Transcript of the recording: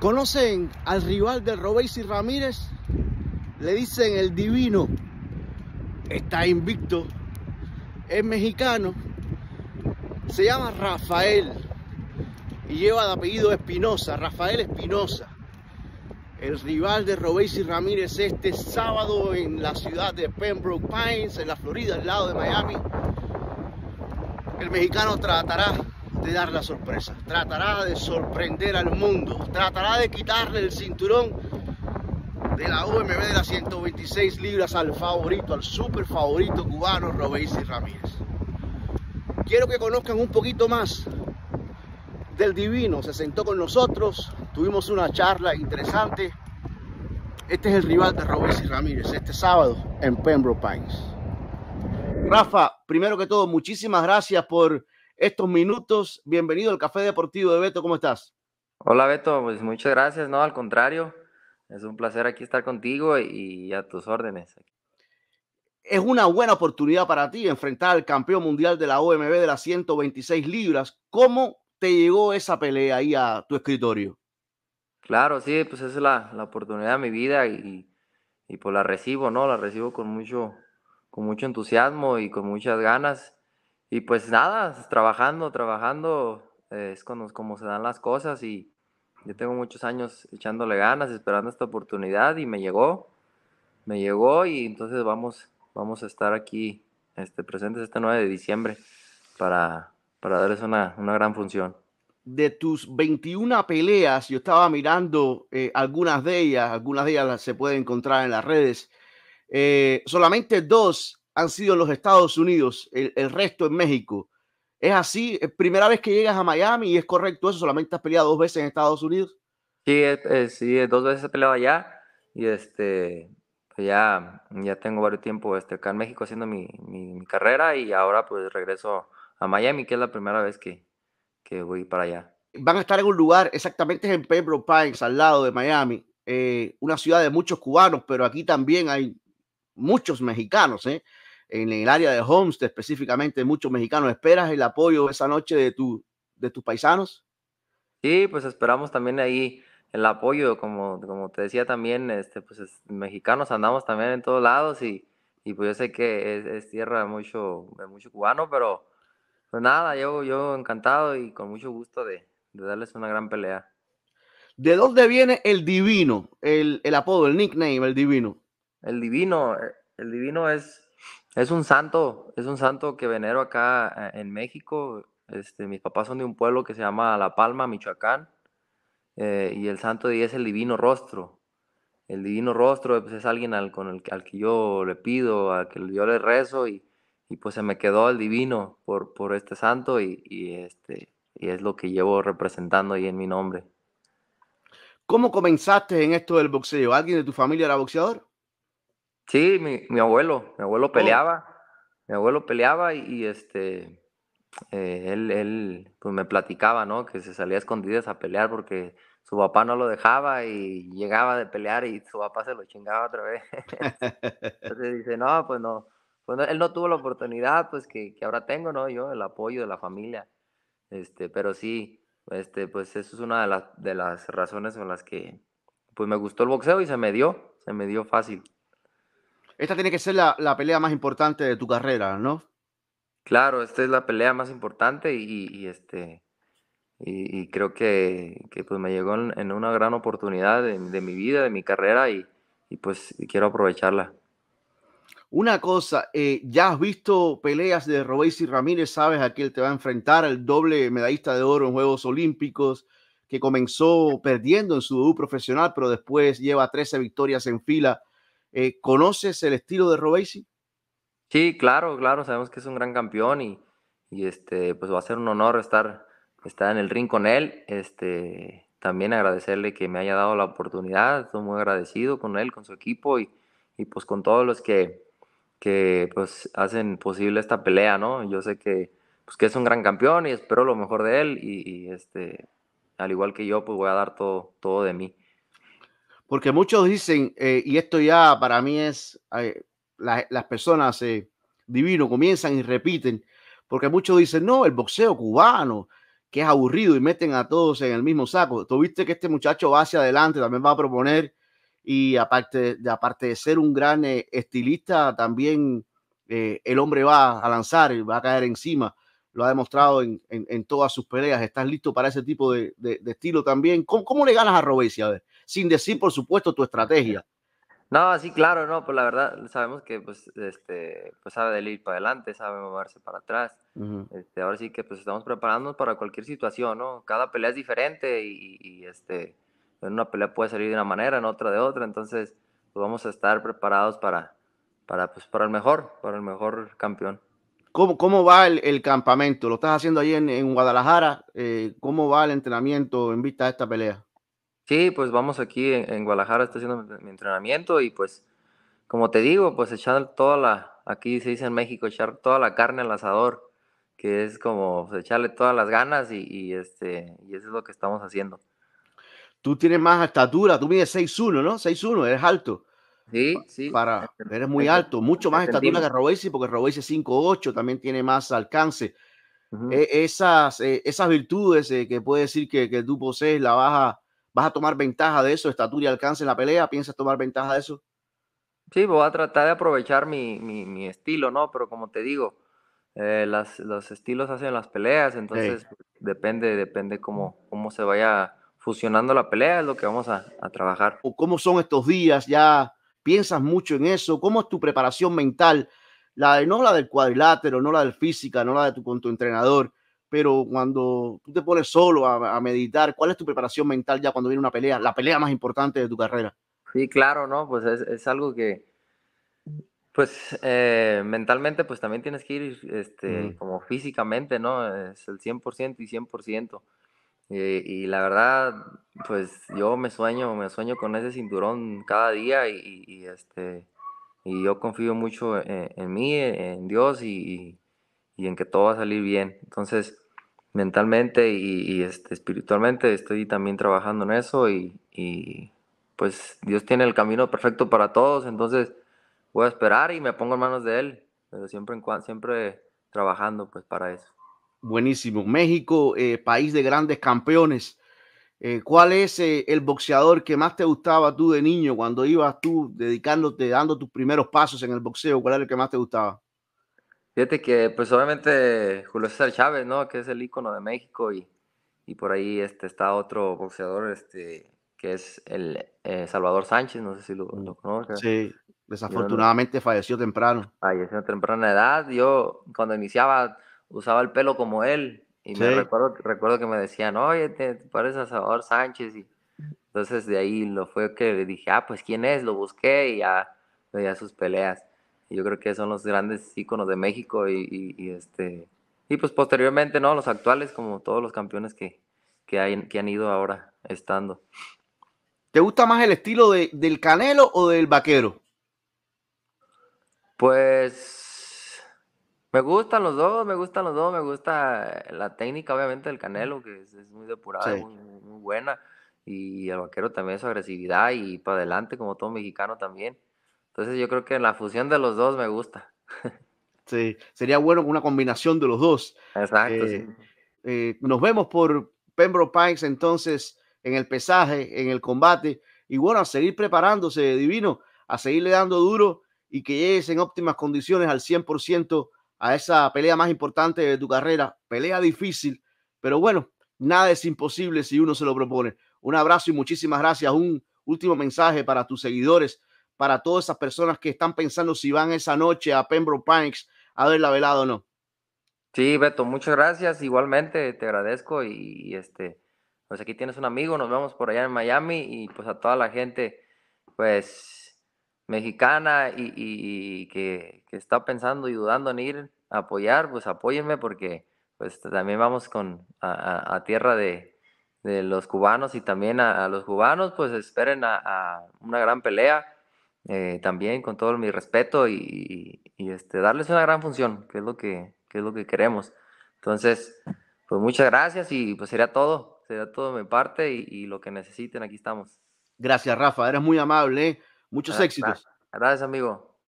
Conocen al rival de Robesi Ramírez, le dicen el divino, está invicto, es mexicano, se llama Rafael y lleva de apellido Espinosa, Rafael Espinosa. El rival de Robesi Ramírez este sábado en la ciudad de Pembroke Pines, en la Florida, al lado de Miami. El mexicano tratará de dar la sorpresa, tratará de sorprender al mundo, tratará de quitarle el cinturón de la UMB de las 126 libras al favorito, al super favorito cubano y Ramírez. Quiero que conozcan un poquito más del divino, se sentó con nosotros, tuvimos una charla interesante. Este es el rival de y Ramírez este sábado en Pembroke Pines. Rafa, primero que todo, muchísimas gracias por estos minutos. Bienvenido al Café Deportivo de Beto, ¿cómo estás? Hola Beto, pues muchas gracias, no, al contrario, es un placer aquí estar contigo y a tus órdenes. Es una buena oportunidad para ti enfrentar al campeón mundial de la OMB de las 126 libras. ¿Cómo te llegó esa pelea ahí a tu escritorio? Claro, sí, pues es la, oportunidad de mi vida y, y, pues la recibo, ¿no? La recibo con mucho, con mucho entusiasmo y con muchas ganas. Y pues nada, trabajando, trabajando, eh, es como, como se dan las cosas y yo tengo muchos años echándole ganas, esperando esta oportunidad y me llegó, me llegó y entonces vamos, vamos a estar aquí este, presentes este 9 de diciembre para, para darles una, una gran función de tus 21 peleas, yo estaba mirando eh, algunas de ellas, algunas de ellas se pueden encontrar en las redes, eh, solamente dos han sido los Estados Unidos, el, resto en México. ¿Es así? primera vez que llegas a Miami y es correcto eso? ¿Solamente has peleado dos veces en Estados Unidos? Sí, eh, eh, sí dos veces he peleado allá y este, pues ya, ya tengo varios tiempo este, acá en México haciendo mi, carrera y ahora pues regreso a Miami, que es la primera vez que, que voy para allá. Van a estar en un lugar, exactamente en Pembroke Pines, al lado de Miami, eh, una ciudad de muchos cubanos, pero aquí también hay muchos mexicanos, ¿eh? en el área de Homestead, específicamente muchos mexicanos. ¿Esperas el apoyo esa noche de, tu, de tus paisanos? Sí, pues esperamos también ahí el apoyo, como, como te decía también, este, pues mexicanos andamos también en todos lados y, y pues yo sé que es, tierra de mucho, de mucho cubano, pero pues nada, yo, yo encantado y con mucho gusto de, de darles una gran pelea. ¿De dónde viene el divino, el, el apodo, el nickname, el divino? El divino, eh, el divino es, es un santo, es un santo que venero acá eh, en México. Este, mis papás son de un pueblo que se llama La Palma, Michoacán. Eh, y el santo de ahí es el divino rostro. El divino rostro pues, es alguien al, con el, que yo le pido, al que yo le rezo y, pues se me quedó el divino por, este santo y, este, y es lo que llevo representando ahí en mi nombre. ¿Cómo comenzaste en esto del boxeo? ¿Alguien de tu familia era boxeador? Sí, mi, abuelo, mi abuelo oh. peleaba, mi abuelo peleaba y, este, eh, él, él pues, me platicaba, ¿no? Que se salía a escondidas a pelear porque su papá no lo dejaba y llegaba de pelear y su papá se lo chingaba otra vez. Entonces dice, no, pues no, pues él no tuvo la oportunidad, pues que, ahora tengo, ¿no? Yo, el apoyo de la familia. Este, pero sí, este, pues eso es una de, las de las razones por las que, pues me gustó el boxeo y se me dio, se me dio fácil esta tiene que ser la, pelea más importante de tu carrera, ¿no? Claro, esta es la pelea más importante y, este y, creo que, pues me llegó en, una gran oportunidad de, mi vida, de mi carrera y, pues quiero aprovecharla. Una cosa, eh, ya has visto peleas de Robéis y Ramírez, sabes a quién te va a enfrentar, el doble medallista de oro en Juegos Olímpicos, que comenzó perdiendo en su debut profesional, pero después lleva 13 victorias en fila eh, ¿Conoces el estilo de Robesi? Sí, claro, claro, sabemos que es un gran campeón y, este, pues va a ser un honor estar, estar en el ring con él. Este, también agradecerle que me haya dado la oportunidad, estoy muy agradecido con él, con su equipo y, y pues con todos los que, que pues hacen posible esta pelea, ¿no? Yo sé que, pues que es un gran campeón y espero lo mejor de él y, este, al igual que yo, pues voy a dar todo, todo de mí. Porque muchos dicen, eh, y esto ya para mí es, eh, las personas divino comienzan y repiten, porque muchos dicen, no, el boxeo cubano, que es aburrido y meten a todos en el mismo saco. Tú viste que este muchacho va hacia adelante, también va a proponer y aparte de, aparte de ser un gran eh, estilista, también el hombre va a lanzar y va a caer encima lo ha demostrado en, todas sus peleas. ¿Estás listo para ese tipo de, estilo también? ¿Cómo, le ganas a Robesia? sin decir, por supuesto, tu estrategia. No, sí, claro, no, pues la verdad sabemos que pues, este, pues, sabe de ir para adelante, sabe moverse para atrás. este, ahora sí que pues estamos preparándonos para cualquier situación, ¿no? Cada pelea es diferente y, este, en una pelea puede salir de una manera, en otra de otra, entonces pues, vamos a estar preparados para, para, pues, para el mejor, para el mejor campeón. ¿Cómo, va el, campamento? ¿Lo estás haciendo ahí en, Guadalajara? Eh, ¿Cómo va el entrenamiento en vista de esta pelea? Sí, pues vamos aquí en, Guadalajara, estoy haciendo mi, entrenamiento y pues, como te digo, pues echar toda la, aquí se dice en México, echar toda la carne al asador, que es como pues, echarle todas las ganas y, este, y eso es lo que estamos haciendo. Tú tienes más estatura, tú mides 6'1, ¿no? 6'1, eres alto. Sí, sí. Para, eres muy alto, mucho más estatura que Robesi, porque Robesi 5'8, también tiene más alcance. E, esas, eh, esas virtudes eh, que puede decir que, tú posees, la vas a, vas a tomar ventaja de eso, estatura y alcance en la pelea, ¿piensas tomar ventaja de eso? Sí, voy a tratar de aprovechar mi, estilo, ¿no? Pero como te digo, eh, los estilos hacen las peleas, entonces depende, depende cómo, cómo se vaya fusionando la pelea, es lo que vamos a, a trabajar. ¿Cómo son estos días ya? ¿Piensas mucho en eso? ¿Cómo es tu preparación mental? La no la del cuadrilátero, no la del física, no la de tu, con tu entrenador, pero cuando tú te pones solo a, meditar, ¿cuál es tu preparación mental ya cuando viene una pelea, la pelea más importante de tu carrera? Sí, claro, ¿no? Pues es, algo que, pues eh, mentalmente, pues también tienes que ir este, como físicamente, ¿no? Es el 100% y 100%. Eh, y, la verdad, pues yo me sueño, me sueño con ese cinturón cada día y, este, y yo confío mucho e-, en, mí, en Dios y, en que todo va a salir bien. Entonces, mentalmente y, este, espiritualmente estoy también trabajando en eso y, pues Dios tiene el camino perfecto para todos, entonces voy a esperar y me pongo en manos de Él, pero siempre, en, siempre trabajando pues para eso. Buenísimo. México, eh, país de grandes campeones. Eh, ¿Cuál es eh, el boxeador que más te gustaba tú de niño cuando ibas tú dedicándote, dando tus primeros pasos en el boxeo? ¿Cuál era el que más te gustaba? Fíjate que, pues obviamente, Julio César Chávez, ¿no? Que es el ícono de México y, por ahí este, está otro boxeador, este, que es el Salvador Sánchez, no sé si lo, conoces. Sí, desafortunadamente falleció temprano. Falleció a temprana edad. Yo cuando iniciaba usaba el pelo como él. Y me recuerdo, recuerdo que me decían, oye, te, parece pareces a Salvador Sánchez. Y entonces de ahí lo fue que le dije, ah, pues quién es, lo busqué y ya veía sus peleas. yo creo que son los grandes íconos de México y, este y pues posteriormente, ¿no? Los actuales, como todos los campeones que, hay, que han ido ahora estando. ¿Te gusta más el estilo del Canelo o del Vaquero? Pues me gustan los dos, me gustan los dos, me gusta la técnica obviamente del Canelo, que es, muy depurada, muy, buena, y el vaquero también su agresividad y para adelante como todo mexicano también. Entonces yo creo que la fusión de los dos me gusta. Sí, sería bueno una combinación de los dos. Exacto. Eh, eh, nos vemos por Pembroke Pines entonces en el pesaje, en el combate, y bueno, a seguir preparándose, divino, a seguirle dando duro y que llegues en óptimas condiciones al 100% a esa pelea más importante de tu carrera. Pelea difícil, pero bueno, nada es imposible si uno se lo propone. Un abrazo y muchísimas gracias. Un último mensaje para tus seguidores, para todas esas personas que están pensando si van esa noche a Pembroke Pines a ver la velada o no. Sí, Beto, muchas gracias. Igualmente te agradezco y, y, este, pues aquí tienes un amigo, nos vemos por allá en Miami y pues a toda la gente, pues mexicana y, que, está pensando y dudando en ir a apoyar, pues apóyenme porque pues también vamos con, a, tierra de, los cubanos y también a, los cubanos, pues esperen a, una gran pelea eh, también con todo mi respeto y, este, darles una gran función, que es lo que, es lo que queremos. Entonces, pues muchas gracias y pues sería todo, sería todo de mi parte y, y lo que necesiten, aquí estamos. Gracias, Rafa, eres muy amable. ¿eh? Muchos éxitos. Gracias, amigo.